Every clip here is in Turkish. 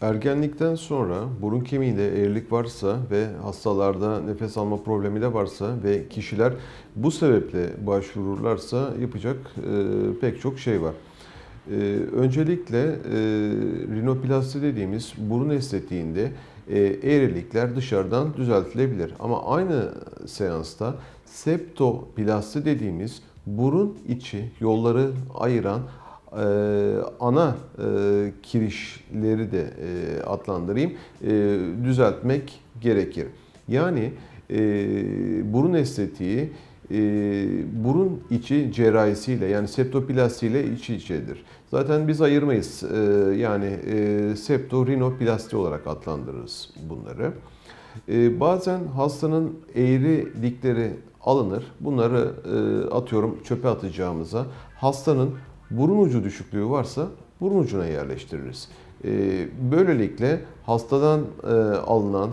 Ergenlikten sonra burun kemiğinde eğrilik varsa ve hastalarda nefes alma problemi de varsa ve kişiler bu sebeple başvururlarsa yapacak e, pek çok şey var. E, öncelikle e, rinoplasti dediğimiz burun estetiğinde eğrilikler dışarıdan düzeltilebilir. Ama aynı seansta septoplasti dediğimiz burun içi yolları ayıran ee, ana e, kirişleri de e, adlandırayım e, düzeltmek gerekir. Yani e, burun estetiği e, burun içi cerrahisiyle yani septoplastiyle iç içedir. Zaten biz ayırmayız yani e, septorinoplasti olarak adlandırırız bunları. bazen hastanın eğri dikleri alınır. Bunları atıyorum çöpe atacağımıza hastanın burun ucu düşüklüğü varsa burun ucuna yerleştiririz. Ee, böylelikle hastadan e, alınan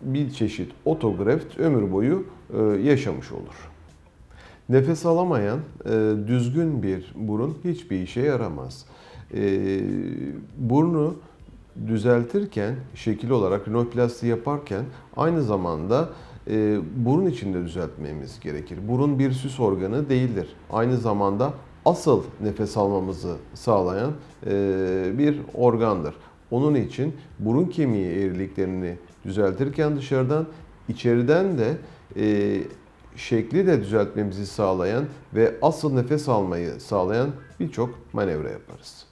bir çeşit otograft, ömür boyu e, yaşamış olur. Nefes alamayan e, düzgün bir burun hiçbir işe yaramaz. Burnu düzeltirken, şekil olarak rinoplasti yaparken aynı zamanda e, burun içinde düzeltmemiz gerekir. Burun bir süs organı değildir. Aynı zamanda asıl nefes almamızı sağlayan e, bir organdır. Onun için burun kemiği eğriliklerini düzeltirken dışarıdan, içeriden de e, şekli de düzeltmemizi sağlayan ve asıl nefes almayı sağlayan birçok manevra yaparız.